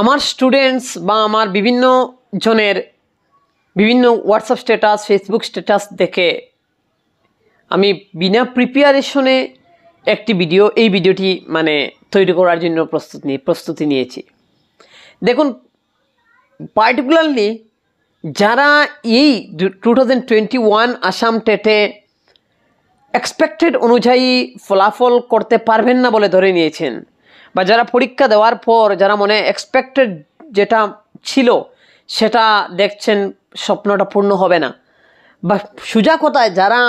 আমার স্টুডেন্টস বা আমার বিভিন্ন জনের বিভিন্ন হোয়াটসঅ্যাপ স্ট্যাটাস ফেসবুক স্ট্যাটাস দেখে আমি বিনা প্রিপারেশনে একটি ভিডিও এই ভিডিওটি মানে তৈরি করার জন্য প্রস্তুত নিয়ে প্রস্তুতি নিয়েছি দেখুন পার্টিকুলারলি যারা এই two thousand twenty one Assam টেটে এক্সপেক্টেড অনুযায়ী ফলাফল করতে পারবেন না বলে ধরে নিয়েছেন বা যারা পরীক্ষা দেওয়ার পর যারা মনে এক্সপেক্টেড যেটা ছিল সেটা দেখছেন স্বপ্নটা পূর্ণ হবে না বা সোজা কথায় যারা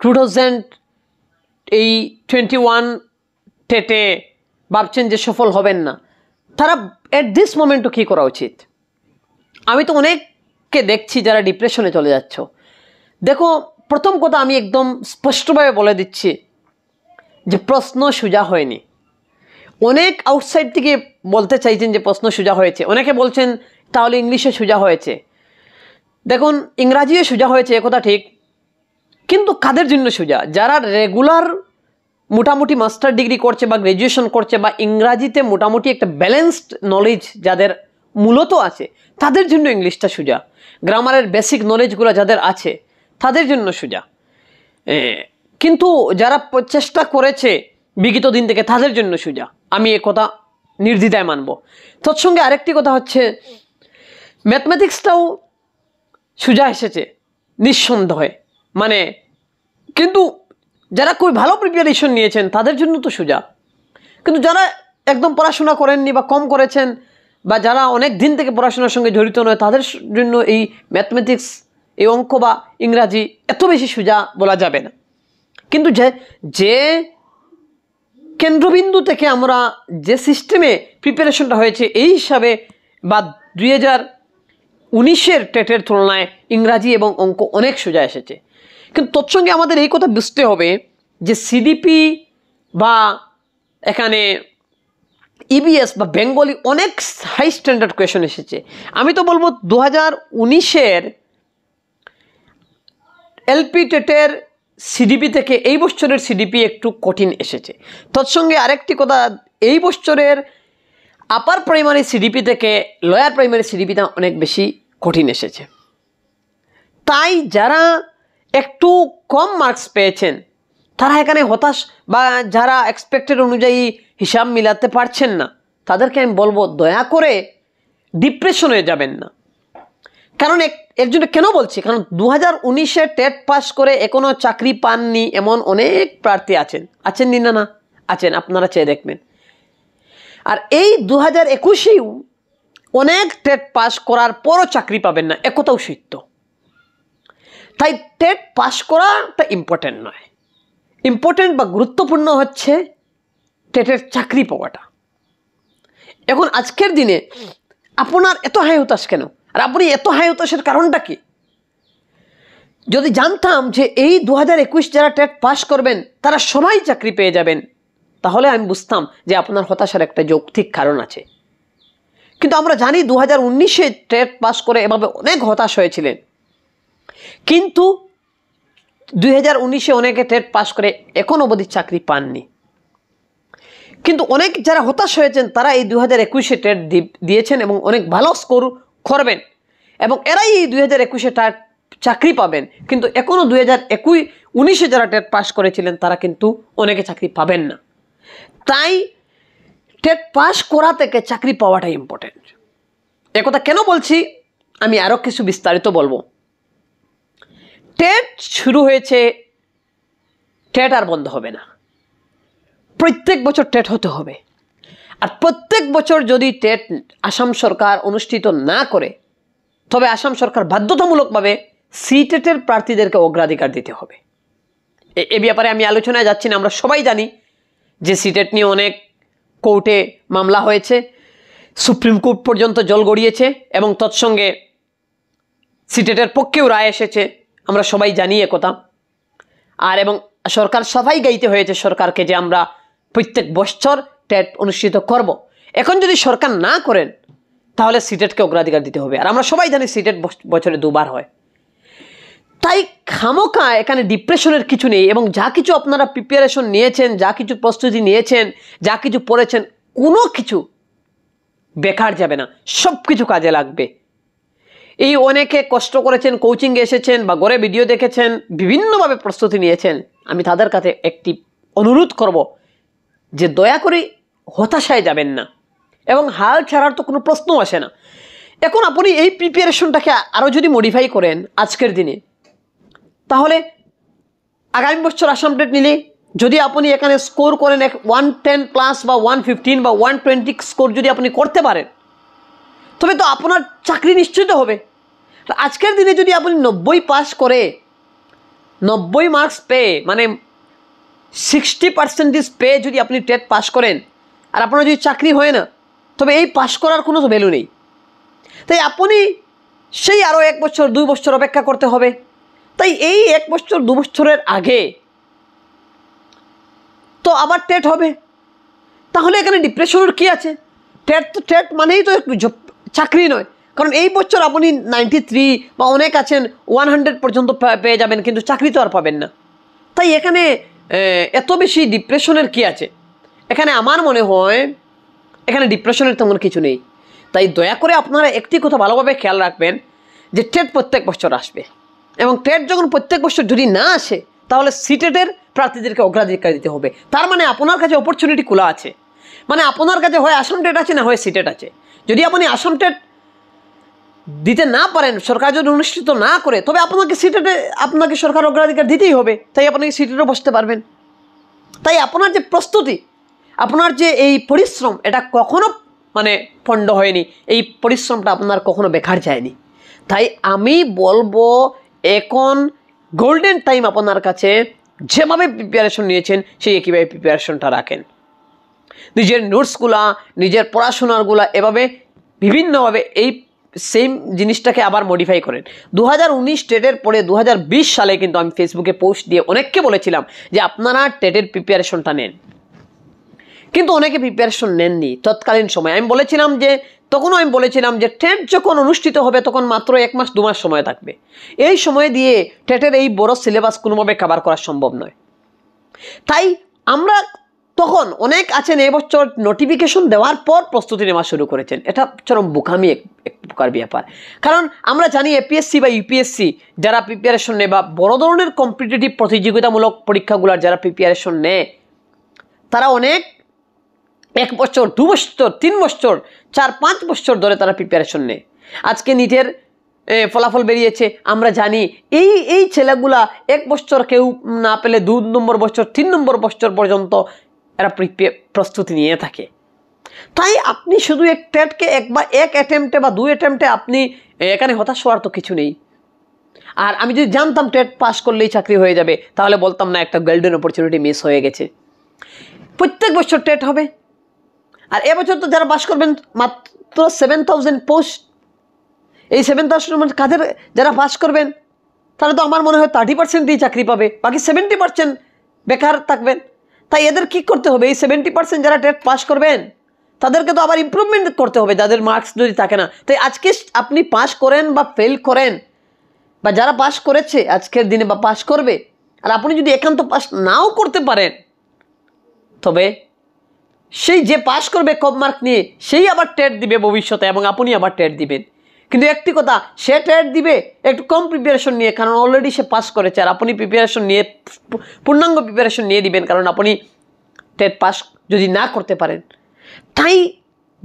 টু থাউজেন্ড এই টোয়েন্টি ওয়ান টেটে ভাবছেন যে সফল হবেন না তারা অ্যাট দিস মোমেন্টও কী করা উচিত আমি তো অনেককে দেখছি যারা ডিপ্রেশনে চলে যাচ্ছ দেখো প্রথম কথা আমি একদম স্পষ্টভাবে বলে দিচ্ছি যে প্রশ্ন সোজা হয়নি অনেক আউটসাইড থেকে বলতে চাইছেন যে প্রশ্ন সোজা হয়েছে অনেকে বলছেন তাহলে ইংলিশে সোজা হয়েছে দেখুন ইংরাজিও সোজা হয়েছে একথা ঠিক কিন্তু কাদের জন্য সোজা যারা রেগুলার মোটামুটি মাস্টার ডিগ্রি করছে বা গ্র্যাজুয়েশন করছে বা ইংরাজিতে মোটামুটি একটা ব্যালেন্সড নলেজ যাদের মূলত আছে তাদের জন্য ইংলিশটা সোজা গ্রামারের বেসিক নলেজগুলো যাদের আছে তাদের জন্য সোজা কিন্তু যারা চেষ্টা করেছে বিগত দিন থেকে তাদের জন্য সোজা আমি এ কথা নির্দ্বিধায় মানব তৎসঙ্গে আরেকটি কথা হচ্ছে ম্যাথমেটিক্সটাও সোজা এসেছে নিঃসন্দেহে মানে কিন্তু যারা খুবই ভালো প্রিপারেশন নিয়েছেন তাদের জন্য তো সোজা কিন্তু যারা একদম পড়াশোনা করেননি বা কম করেছেন বা যারা অনেক দিন থেকে পড়াশোনার সঙ্গে জড়িত নয় তাদের জন্য এই ম্যাথমেটিক্স এই অঙ্ক বা ইংরাজি এত বেশি সোজা বলা যাবে না কিন্তু যে যে কেন্দ্রবিন্দু থেকে আমরা যে সিস্টেমে প্রিপারেশনটা হয়েছে এই হিসাবে বা দুই হাজার উনিশের টেটের তুলনায় ইংরাজি এবং অঙ্ক অনেক সোজা এসেছে কিন্তু তৎসঙ্গে আমাদের এই কথা বুঝতে হবে যে সিডিপি বা এখানে ইবিএস e বা বেঙ্গলি অনেক হাই স্ট্যান্ডার্ড কোয়েশন এসেছে আমি তো বলবো দু হাজার উনিশের এলপি টেটের সিডিপি থেকে এই বছরের সিডিপি একটু কঠিন এসেছে তৎসঙ্গে আরেকটি কথা এই বছরের আপার প্রাইমারি সিডিপি থেকে লয়ার প্রাইমারি সিডিপিটা অনেক বেশি কঠিন এসেছে তাই যারা একটু কম মার্কস পেয়েছেন তারা এখানে হতাশ বা যারা এক্সপেক্টেড অনুযায়ী হিসাব মিলাতে পারছেন না তাদেরকে আমি বলবো দয়া করে ডিপ্রেশন হয়ে যাবেন না কারণ এর জন্য কেন বলছি কারণ দু হাজার উনিশে টেট পাস করে এখনও চাকরি পাননি এমন অনেক প্রার্থী আছেন আছেন নি না আছেন আপনারা চেয়ে দেখবেন আর এই দু হাজার একুশেও অনেক টেট পাস করার পরও চাকরি পাবেন না একতাও সত্য তাই টেট পাস করাটা ইম্পর্টেন্ট নয় ইম্পর্টেন্ট বা গুরুত্বপূর্ণ হচ্ছে টেটের চাকরি পাওয়াটা এখন আজকের দিনে আপনার এত হাই হতাশ কেন আর আপনি এত হাই হতাশের কারণটা কি যদি জানতাম যে এই দু হাজার একুশ যারা টেট পাস করবেন তারা সবাই চাকরি পেয়ে যাবেন তাহলে আমি বুঝতাম যে আপনার হতাশার একটা যৌক্তিক কারণ আছে কিন্তু আমরা জানি দু হাজার উনিশে টেট পাস করে এভাবে অনেক হতাশ হয়েছিলেন কিন্তু দুই হাজার উনিশে অনেকে টেট পাস করে এখন অবধি চাকরি পাননি কিন্তু অনেক যারা হতাশ হয়েছেন তারা এই দু হাজার একুশে টেট দিয়েছেন এবং অনেক ভালো স্কোর করবেন এবং এরাই দুই হাজার একুশে টাট চাকরি পাবেন কিন্তু এখনও দুই হাজার একুই উনিশে যারা টেট পাস করেছিলেন তারা কিন্তু অনেকে চাকরি পাবেন না তাই টেট পাস করা থেকে চাকরি পাওয়াটাই ইম্পর্টেন্ট একথা কেন বলছি আমি আরও কিছু বিস্তারিত বলবো টেট শুরু হয়েছে টেট আর বন্ধ হবে না প্রত্যেক বছর টেট হতে হবে আর প্রত্যেক বছর যদি টেট আসাম সরকার অনুষ্ঠিত না করে তবে আসাম সরকার বাধ্যতামূলকভাবে সিটেটের প্রার্থীদেরকে অগ্রাধিকার দিতে হবে এ ব্যাপারে আমি আলোচনায় যাচ্ছি না আমরা সবাই জানি যে সিটেট নিয়ে অনেক কোর্টে মামলা হয়েছে সুপ্রিম কোর্ট পর্যন্ত জল গড়িয়েছে এবং তৎসঙ্গে সিটেটের পক্ষেও রায় এসেছে আমরা সবাই জানি একথা আর এবং সরকার সবাই গাইতে হয়েছে সরকারকে যে আমরা প্রত্যেক বছর টেট অনুষ্ঠিত করব। এখন যদি সরকার না করেন তাহলে সিটেটকে অগ্রাধিকার দিতে হবে আর আমরা সবাই জানি সিটেট বছরে দুবার হয় তাই খামোকা এখানে ডিপ্রেশনের কিছু নেই এবং যা কিছু আপনারা প্রিপারেশন নিয়েছেন যা কিছু প্রস্তুতি নিয়েছেন যা কিছু পড়েছেন কোনো কিছু বেকার যাবে না সব কিছু কাজে লাগবে এই অনেকে কষ্ট করেছেন কোচিংয়ে এসেছেন বা ঘরে ভিডিও দেখেছেন বিভিন্নভাবে প্রস্তুতি নিয়েছেন আমি তাদের কাছে একটি অনুরোধ করব যে দয়া করে হতাশায় যাবেন না এবং হাল ছাড়ার তো কোনো প্রশ্ন আসে না এখন আপনি এই প্রিপারেশনটাকে আরও যদি মডিফাই করেন আজকের দিনে তাহলে আগামী বছর আসাম ডেট নিলে যদি আপনি এখানে স্কোর করেন এক ওয়ান টেন প্লাস বা ওয়ান ফিফটিন বা ওয়ান টোয়েন্টি স্কোর যদি আপনি করতে পারেন তবে তো আপনার চাকরি নিশ্চিত হবে আজকের দিনে যদি আপনি নব্বই পাস করে নব্বই মার্কস পেয়ে মানে সিক্সটি পার্সেন্টেজ পেয়ে যদি আপনি টেট পাস করেন আর আপনার যদি চাকরি হয় না তবে এই পাশ করার কোনো ভ্যালু নেই তাই আপনি সেই আরও এক বছর দুই বছর অপেক্ষা করতে হবে তাই এই এক বছর দু বছরের আগে তো আবার টেট হবে তাহলে এখানে ডিপ্রেশনের কী আছে টেট তো টেট মানেই তো চাকরি নয় কারণ এই বছর আপনি নাইনটি থ্রি বা অনেক আছেন ওয়ান হান্ড্রেড পর্যন্ত পেয়ে যাবেন কিন্তু চাকরি তো আর পাবেন না তাই এখানে এত বেশি ডিপ্রেশনের কী আছে এখানে আমার মনে হয় এখানে ডিপ্রেশনের তেমন কিছু নেই তাই দয়া করে আপনারা একটি কথা ভালোভাবে খেয়াল রাখবেন যে টেট প্রত্যেক বছর আসবে এবং টেট যখন প্রত্যেক বছর যদি না আসে তাহলে সিটেটের প্রার্থীদেরকে অগ্রাধিকার দিতে হবে তার মানে আপনার কাছে অপরচুনিটি খোলা আছে মানে আপনার কাছে হয় আসাম টেট আছে না হয় সিটেট আছে যদি আপনি আসাম টেট দিতে না পারেন সরকার যদি অনুষ্ঠিত না করে তবে আপনাকে সিটেটে আপনাকে সরকার অগ্রাধিকার দিতেই হবে তাই আপনাকে সিটেটে বসতে পারবেন তাই আপনার যে প্রস্তুতি আপনার যে এই পরিশ্রম এটা কখনো মানে পণ্ড হয়নি এই পরিশ্রমটা আপনার কখনো বেকার যায়নি তাই আমি বলবো এখন গোল্ডেন টাইম আপনার কাছে যেভাবে প্রিপারেশন নিয়েছেন সেই একইভাবে প্রিপারেশনটা রাখেন নিজের নোটসগুলা নিজের পড়াশোনারগুলা এভাবে বিভিন্নভাবে এই সেম জিনিসটাকে আবার মডিফাই করেন দু হাজার উনিশ টেটের পরে দু সালে কিন্তু আমি ফেসবুকে পোস্ট দিয়ে অনেককে বলেছিলাম যে আপনারা টেটের প্রিপারেশনটা নেন কিন্তু অনেকে প্রিপারেশন নেননি তৎকালীন সময় আমি বলেছিলাম যে তখনও আমি বলেছিলাম যে টেট যখন অনুষ্ঠিত হবে তখন মাত্র এক মাস দু মাস সময় থাকবে এই সময় দিয়ে টেটের এই বড় সিলেবাস কোনোভাবে কাভার করা সম্ভব নয় তাই আমরা তখন অনেক আছেন এবছর নোটিফিকেশন দেওয়ার পর প্রস্তুতি নেওয়া শুরু করেছেন এটা চরম বোকামি এক প্রকার ব্যাপার কারণ আমরা জানি এপিএসসি বা ইউপিএসসি যারা প্রিপারেশন নেয় বা বড় ধরনের কম্পিটিটিভ প্রতিযোগিতামূলক পরীক্ষাগুলোর যারা প্রিপারেশন নেয় তারা অনেক এক বছর দু বছর তিন বছর চার পাঁচ বছর ধরে তারা প্রিপারেশন নেয় আজকে নিজের ফলাফল বেরিয়েছে আমরা জানি এই এই ছেলেগুলা এক বছর কেউ না পেলে দু নম্বর বছর তিন নম্বর বছর পর্যন্ত এরা প্রস্তুতি নিয়ে থাকে তাই আপনি শুধু এক টেটকে একবার এক অ্যাটেম্পটে বা দু অ্যাটেম্পটে আপনি এখানে হতাশ হওয়ার তো কিছু নেই আর আমি যদি জানতাম টেট পাস করলেই চাকরি হয়ে যাবে তাহলে বলতাম না একটা গোল্ডেন অপরচুনিটি মিস হয়ে গেছে প্রত্যেক বছর টেট হবে আর এবছর তো যারা বাস করবেন মাত্র সেভেন থাউজেন্ড পোস্ট এই সেভেন থাউজেন্ড কাদের যারা পাস করবেন তাহলে তো আমার মনে হয় থার্টি পার্সেন্টই চাকরি পাবে বাকি সেভেন্টি পার্সেন্ট বেকার থাকবেন তাই এদের কি করতে হবে এই সেভেন্টি পার্সেন্ট যারা টেট পাস করবেন তাদেরকে তো আবার ইম্প্রুভমেন্ট করতে হবে যাদের মার্কস যদি থাকে না তাই আজকে আপনি পাস করেন বা ফেল করেন বা যারা পাস করেছে আজকের দিনে বা পাস করবে আর আপনি যদি একান্ত পাস নাও করতে পারেন তবে সেই যে পাশ করবে কম মার্ক নিয়ে সেই আবার টেট দিবে ভবিষ্যতে এবং আপনি আবার টেট দিবেন কিন্তু একটি কথা সে টেট দিবে একটু কম প্রিপারেশন নিয়ে কারণ অলরেডি সে পাস করেছে আর আপনি প্রিপারেশন নিয়ে পূর্ণাঙ্গ প্রিপারেশন নিয়ে দিবেন কারণ আপনি টেট পাস যদি না করতে পারেন তাই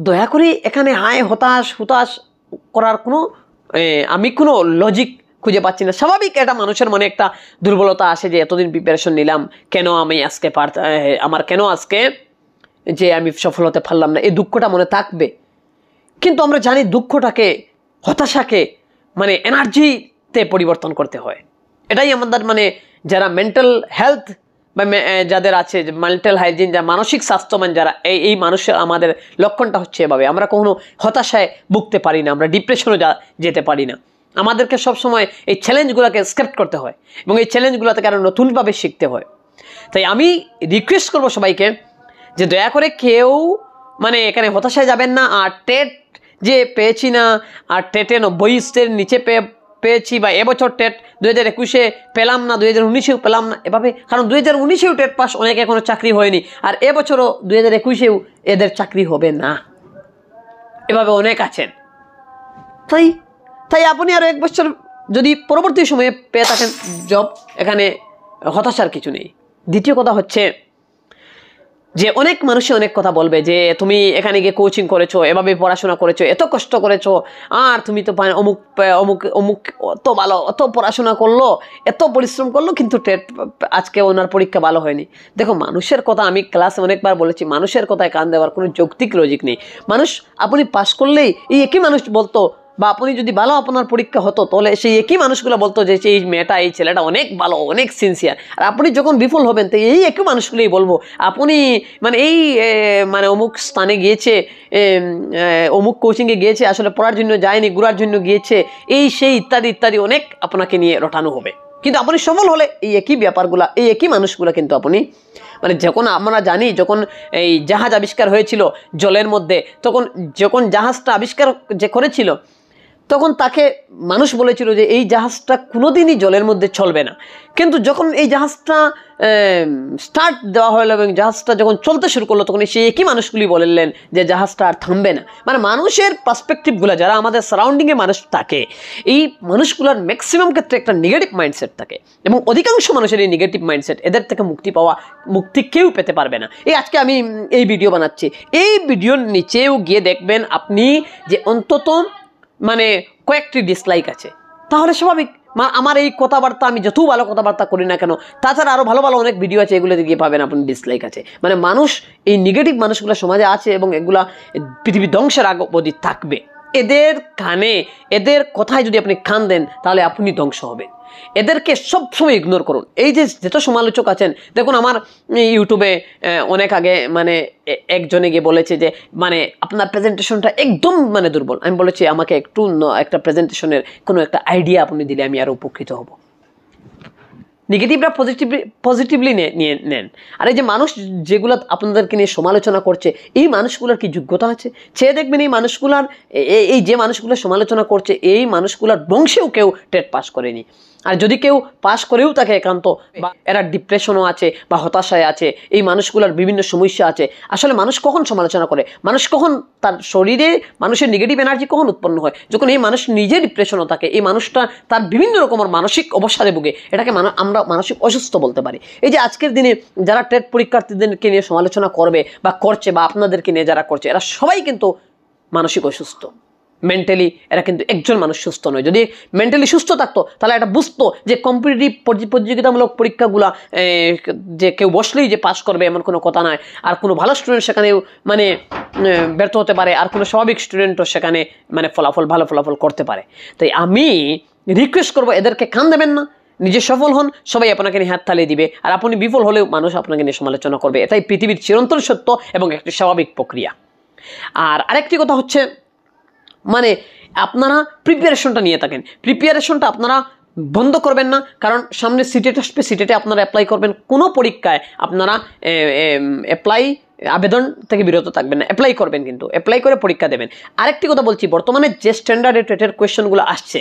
দয়া করে এখানে হায় হতাশ হুতাশ করার কোনো আমি কোনো লজিক খুঁজে পাচ্ছি না স্বাভাবিক এটা মানুষের মনে একটা দুর্বলতা আসে যে এতদিন প্রিপারেশন নিলাম কেন আমি আজকে পার আমার কেন আজকে যে আমি সফল হতে পারলাম না এই দুঃখটা মনে থাকবে কিন্তু আমরা জানি দুঃখটাকে হতাশাকে মানে এনার্জিতে পরিবর্তন করতে হয় এটাই আমাদের মানে যারা মেন্টাল হেলথ বা যাদের আছে মেন্টাল হাইজিন যা মানসিক স্বাস্থ্যবান মানে যারা এই এই মানুষের আমাদের লক্ষণটা হচ্ছে এভাবে আমরা কখনো হতাশায় ভুগতে পারি না আমরা ডিপ্রেশনও যেতে পারি না আমাদেরকে সবসময় এই চ্যালেঞ্জগুলোকে স্কেপ্ট করতে হয় এবং এই চ্যালেঞ্জগুলো থেকে আরও নতুনভাবে শিখতে হয় তাই আমি রিকোয়েস্ট করবো সবাইকে যে দয়া করে কেউ মানে এখানে হতাশায় যাবেন না আর টেট যে পেয়েছি না আর টেটে নব্বই স্টের নিচে পেয়ে পেয়েছি বা এবছর টেট দু হাজার একুশে পেলাম না দু হাজার উনিশেও পেলাম না এভাবে কারণ দু হাজার উনিশেও টেট পাস অনেকে এখনও চাকরি হয়নি আর এবছরও দু হাজার একুশেও এদের চাকরি হবে না এভাবে অনেক আছেন তাই তাই আপনি আরও এক বছর যদি পরবর্তী সময়ে পেয়ে থাকেন জব এখানে হতাশার কিছু নেই দ্বিতীয় কথা হচ্ছে যে অনেক মানুষে অনেক কথা বলবে যে তুমি এখানে গিয়ে কোচিং করেছো এভাবে পড়াশোনা করেছো এত কষ্ট করেছো আর তুমি তো মানে অমুক অমুক অমুক অত ভালো অত পড়াশোনা করলো এত পরিশ্রম করলো কিন্তু টেট আজকে ওনার পরীক্ষা ভালো হয়নি দেখো মানুষের কথা আমি ক্লাসে অনেকবার বলেছি মানুষের কথায় কান দেওয়ার কোনো যৌক্তিক লজিক নেই মানুষ আপনি পাশ করলেই এই একই মানুষ বলতো বা আপনি যদি ভালো আপনার পরীক্ষা হতো তাহলে সেই একই মানুষগুলো বলতো যে এই মেয়েটা এই ছেলেটা অনেক ভালো অনেক সিনসিয়ার আর আপনি যখন বিফল হবেন তো এই একই মানুষগুলোই বলবো আপনি মানে এই মানে অমুক স্থানে গিয়েছে অমুক কোচিংয়ে গিয়েছে আসলে পড়ার জন্য যায়নি ঘোরার জন্য গিয়েছে এই সেই ইত্যাদি ইত্যাদি অনেক আপনাকে নিয়ে রটানো হবে কিন্তু আপনি সফল হলে এই একই ব্যাপারগুলা এই একই মানুষগুলো কিন্তু আপনি মানে যখন আমরা জানি যখন এই জাহাজ আবিষ্কার হয়েছিল জলের মধ্যে তখন যখন জাহাজটা আবিষ্কার যে করেছিল তখন তাকে মানুষ বলেছিল যে এই জাহাজটা কোনোদিনই জলের মধ্যে চলবে না কিন্তু যখন এই জাহাজটা স্টার্ট দেওয়া হলো এবং জাহাজটা যখন চলতে শুরু করলো তখন সেই একই মানুষগুলি বললেন যে জাহাজটা আর থামবে না মানে মানুষের পার্সপেক্টিভগুলো যারা আমাদের সারাউন্ডিংয়ে মানুষ থাকে এই মানুষগুলোর ম্যাক্সিমাম ক্ষেত্রে একটা নেগেটিভ মাইন্ডসেট থাকে এবং অধিকাংশ মানুষের এই নেগেটিভ মাইন্ডসেট এদের থেকে মুক্তি পাওয়া মুক্তি কেউ পেতে পারবে না এই আজকে আমি এই ভিডিও বানাচ্ছি এই ভিডিওর নিচেও গিয়ে দেখবেন আপনি যে অন্তত মানে কয়েকটি ডিসলাইক আছে তাহলে স্বাভাবিক আমার এই কথাবার্তা আমি যত ভালো কথাবার্তা করি না কেন তাছাড়া আরও ভালো ভালো অনেক ভিডিও আছে এগুলো গিয়ে পাবেন আপনি ডিসলাইক আছে মানে মানুষ এই নেগেটিভ মানুষগুলো সমাজে আছে এবং এগুলা পৃথিবী ধ্বংসের আগ অবধি থাকবে এদের কানে এদের কথায় যদি আপনি কান দেন তাহলে আপনি ধ্বংস হবেন এদেরকে সবসময় ইগনোর করুন এই যে যত সমালোচক আছেন দেখুন আমার ইউটিউবে অনেক আগে মানে একজনে গিয়ে বলেছে যে মানে আপনার প্রেজেন্টেশনটা একদম মানে দুর্বল আমি বলেছি আমাকে একটু একটা প্রেজেন্টেশনের কোনো একটা আইডিয়া আপনি দিলে আমি আরও উপকৃত হব নেগেটিভরা পজিটিভলি পজিটিভলি নিয়ে নেন আর এই যে মানুষ যেগুলো আপনাদেরকে নিয়ে সমালোচনা করছে এই মানুষগুলোর কি যোগ্যতা আছে সে দেখবেন এই মানুষগুলার এই যে মানুষগুলো সমালোচনা করছে এই মানুষগুলার বংশেও কেউ টেট পাস করেনি আর যদি কেউ পাশ করেও থাকে একান্ত বা এরা ডিপ্রেশনও আছে বা হতাশায় আছে এই মানুষগুলোর বিভিন্ন সমস্যা আছে আসলে মানুষ কখন সমালোচনা করে মানুষ কখন তার শরীরে মানুষের নেগেটিভ এনার্জি কখন উৎপন্ন হয় যখন এই মানুষ নিজে ডিপ্রেশনও থাকে এই মানুষটা তার বিভিন্ন রকমের মানসিক অবসাদে ভুগে এটাকে আমরা মানসিক অসুস্থ বলতে পারি এই যে আজকের দিনে যারা টেট পরীক্ষার্থীদেরকে নিয়ে সমালোচনা করবে বা করছে বা আপনাদেরকে নিয়ে যারা করছে এরা সবাই কিন্তু মানসিক অসুস্থ মেন্টালি এরা কিন্তু একজন মানুষ সুস্থ নয় যদি মেন্টালি সুস্থ থাকতো তাহলে এটা বুঝতো যে কম্পিটিটিভ প্রতিযোগিতামূলক পরীক্ষাগুলো যে কেউ বসলেই যে পাশ করবে এমন কোনো কথা নয় আর কোনো ভালো স্টুডেন্ট সেখানেও মানে ব্যর্থ হতে পারে আর কোনো স্বাভাবিক স্টুডেন্টও সেখানে মানে ফলাফল ভালো ফলাফল করতে পারে তাই আমি রিকোয়েস্ট করবো এদেরকে খান দেবেন না নিজে সফল হন সবাই আপনাকে নিয়ে হাত তালিয়ে দিবে আর আপনি বিফল হলেও মানুষ আপনাকে নিয়ে সমালোচনা করবে এটাই পৃথিবীর চিরন্তন সত্য এবং একটি স্বাভাবিক প্রক্রিয়া আর আরেকটি কথা হচ্ছে মানে আপনারা প্রিপারেশনটা নিয়ে থাকেন প্রিপারেশনটা আপনারা বন্ধ করবেন না কারণ সামনে সিটেট আসবে সিটেটে আপনারা অ্যাপ্লাই করবেন কোনো পরীক্ষায় আপনারা অ্যাপ্লাই আবেদন থেকে বিরত থাকবেন না অ্যাপ্লাই করবেন কিন্তু অ্যাপ্লাই করে পরীক্ষা দেবেন আরেকটি কথা বলছি বর্তমানে যে স্ট্যান্ডার্ডে টেটের কোয়েশনগুলো আসছে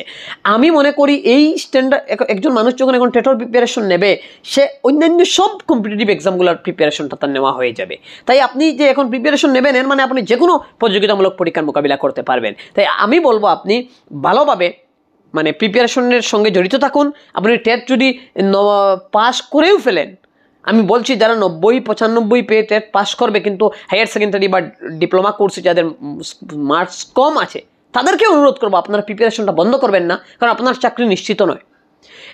আমি মনে করি এই স্ট্যান্ডার্ড একজন মানুষ যখন এখন টেটর প্রিপারেশন নেবে সে অন্যান্য সব কম্পিটিটিভ এক্সামগুলোর প্রিপারেশনটা তার নেওয়া হয়ে যাবে তাই আপনি যে এখন প্রিপারেশন নেবেন এর মানে আপনি যে কোনো প্রতিযোগিতামূলক পরীক্ষার মোকাবিলা করতে পারবেন তাই আমি বলবো আপনি ভালোভাবে মানে প্রিপারেশনের সঙ্গে জড়িত থাকুন আপনি টেট যদি পাস করেও ফেলেন আমি বলছি যারা নব্বই পঁচানব্বই পেয়ে টেট পাস করবে কিন্তু হায়ার সেকেন্ডারি বা ডিপ্লোমা কোর্সে যাদের মার্কস কম আছে তাদেরকে অনুরোধ করবো আপনারা প্রিপারেশনটা বন্ধ করবেন না কারণ আপনার চাকরি নিশ্চিত নয়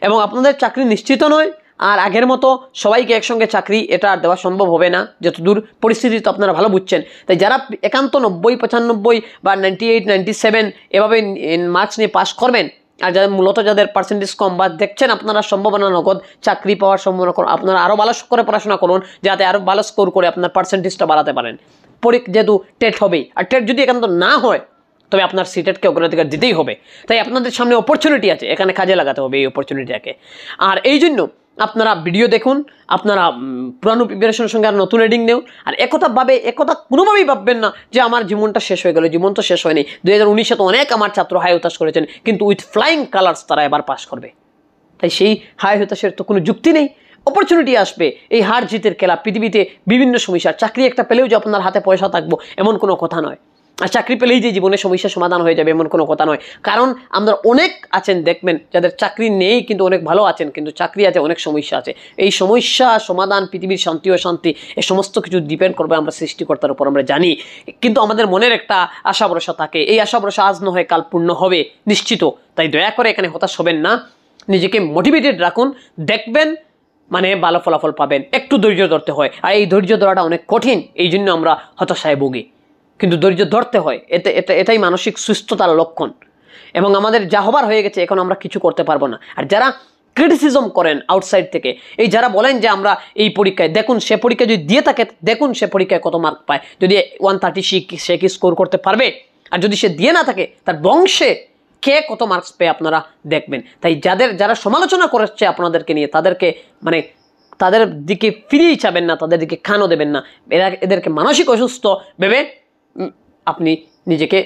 এবং আপনাদের চাকরি নিশ্চিত নয় আর আগের মতো সবাইকে একসঙ্গে চাকরি এটা আর দেওয়া সম্ভব হবে না যতদূর পরিস্থিতি তো আপনারা ভালো বুঝছেন তাই যারা একান্ত নব্বই পঁচানব্বই বা নাইনটি এইট নাইনটি সেভেন এভাবে মার্কস নিয়ে পাশ করবেন আর যাদের মূলত যাদের পার্সেন্টেজ কম বা দেখছেন আপনারা সম্ভাবনা নগদ চাকরি পাওয়ার সম্ভাবনা করুন আপনারা আরও ভালো করে পড়াশোনা করুন যাতে আরও ভালো স্কোর করে আপনার পার্সেন্টেজটা বাড়াতে পারেন পরীক্ষা যেহেতু টেট হবেই আর টেট যদি একান্ত না হয় তবে আপনার সিটেটকে অগ্রাধিকার দিতেই হবে তাই আপনাদের সামনে অপরচুনিটি আছে এখানে কাজে লাগাতে হবে এই অপরচুনিটিটাকে আর এই জন্য আপনারা ভিডিও দেখুন আপনারা পুরানো প্রিপারেশনের সঙ্গে আর নতুন রেডিং নেও আর ভাবে একথা কোনোভাবেই ভাববেন না যে আমার জীবনটা শেষ হয়ে গেল জীবন তো শেষ হয়নি দু হাজার উনিশে তো অনেক আমার ছাত্র হাই হতাশ করেছেন কিন্তু উইথ ফ্লাইং কালার্স তারা এবার পাশ করবে তাই সেই হাই হতাশের তো কোনো যুক্তি নেই অপরচুনিটি আসবে এই হার জিতের খেলা পৃথিবীতে বিভিন্ন সমস্যা চাকরি একটা পেলেও যে আপনার হাতে পয়সা থাকবো এমন কোনো কথা নয় চাকরি পেলেই যে জীবনের সমস্যা সমাধান হয়ে যাবে এমন কোনো কথা নয় কারণ আমরা অনেক আছেন দেখবেন যাদের চাকরি নেই কিন্তু অনেক ভালো আছেন কিন্তু চাকরি আছে অনেক সমস্যা আছে এই সমস্যা সমাধান পৃথিবীর শান্তি ও শান্তি এ সমস্ত কিছু ডিপেন্ড করবে আমরা সৃষ্টিকর্তার উপর আমরা জানি কিন্তু আমাদের মনের একটা আশা ভরসা থাকে এই আশা ভরসা আজ নয় কাল পূর্ণ হবে নিশ্চিত তাই দয়া করে এখানে হতাশ হবেন না নিজেকে মোটিভেটেড রাখুন দেখবেন মানে ভালো ফলাফল পাবেন একটু ধৈর্য ধরতে হয় আর এই ধৈর্য ধরাটা অনেক কঠিন এই জন্য আমরা হতাশায় ভুগি কিন্তু ধৈর্য ধরতে হয় এতে এটা এটাই মানসিক সুস্থতার লক্ষণ এবং আমাদের যা হবার হয়ে গেছে এখন আমরা কিছু করতে পারবো না আর যারা ক্রিটিসিজম করেন আউটসাইড থেকে এই যারা বলেন যে আমরা এই পরীক্ষায় দেখুন সে পরীক্ষা যদি দিয়ে থাকে দেখুন সে পরীক্ষায় কত মার্ক পায় যদি ওয়ান থার্টি সে কি স্কোর করতে পারবে আর যদি সে দিয়ে না থাকে তার বংশে কে কত মার্কস পেয়ে আপনারা দেখবেন তাই যাদের যারা সমালোচনা করেছে আপনাদেরকে নিয়ে তাদেরকে মানে তাদের দিকে ফিরিয়ে চাবেন না তাদের দিকে খানও দেবেন না এরা এদেরকে মানসিক অসুস্থ ভেবে আপনি নিজেকে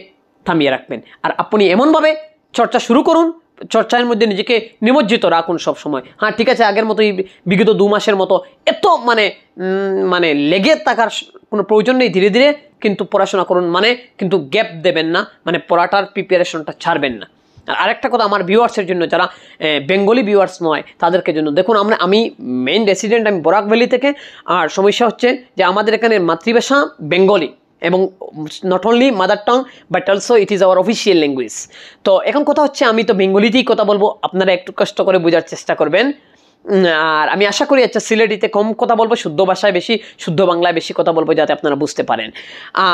থামিয়ে রাখবেন আর আপনি এমনভাবে চর্চা শুরু করুন চর্চার মধ্যে নিজেকে নিমজ্জিত রাখুন সব সময় হ্যাঁ ঠিক আছে আগের মতোই বিগত দু মাসের মতো এত মানে মানে লেগে থাকার কোনো প্রয়োজন নেই ধীরে ধীরে কিন্তু পড়াশোনা করুন মানে কিন্তু গ্যাপ দেবেন না মানে পড়াটার প্রিপারেশনটা ছাড়বেন না আর আরেকটা কথা আমার ভিউয়ার্সের জন্য যারা বেঙ্গলি ভিউয়ার্স নয় তাদেরকে জন্য দেখুন আমরা আমি মেইন রেসিডেন্ট আমি বরাক ভ্যালি থেকে আর সমস্যা হচ্ছে যে আমাদের এখানে মাতৃভাষা বেঙ্গলি এবং not only mother tongue but also it is our official language তো এখন কথা হচ্ছে আমি তো বেঙ্গলিতেই কথা বলবো আপনারা একটু কষ্ট করে বোঝার চেষ্টা করবেন আর আমি আশা করি আচ্ছা সিলেটিতে কম কথা বলবো শুদ্ধ ভাষায় বেশি শুদ্ধ বাংলায় বেশি কথা বলবো যাতে আপনারা বুঝতে পারেন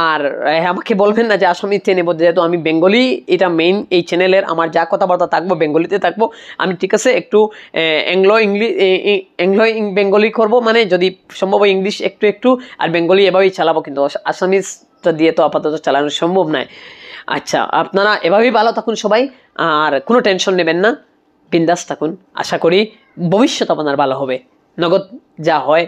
আর আমাকে বলবেন না যে আসামি চেনে বলতে যেহেতু আমি বেঙ্গলি এটা মেইন এই চ্যানেলের আমার যা কথাবার্তা থাকবো বেঙ্গলিতে থাকবো আমি ঠিক আছে একটু অ্যাংলো ইংলিশ অ্যাংলো বেঙ্গলি করব মানে যদি সম্ভব ইংলিশ একটু একটু আর বেঙ্গলি এভাবেই চালাবো কিন্তু আসামিজটা দিয়ে তো আপাতত চালানো সম্ভব নয় আচ্ছা আপনারা এভাবেই ভালো থাকুন সবাই আর কোনো টেনশন নেবেন না বিন্দাস থাকুন আশা করি ভবিষ্যৎ আপনার ভালো হবে নগদ যা হয়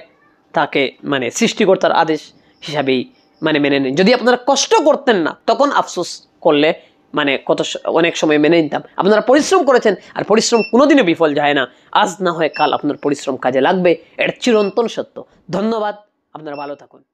তাকে মানে সৃষ্টিকর্তার আদেশ হিসাবেই মানে মেনে নিন যদি আপনারা কষ্ট করতেন না তখন আফসোস করলে মানে কত অনেক সময় মেনে নিতাম আপনারা পরিশ্রম করেছেন আর পরিশ্রম কোনোদিনও বিফল যায় না আজ না হয় কাল আপনার পরিশ্রম কাজে লাগবে এটা চিরন্তন সত্য ধন্যবাদ আপনারা ভালো থাকুন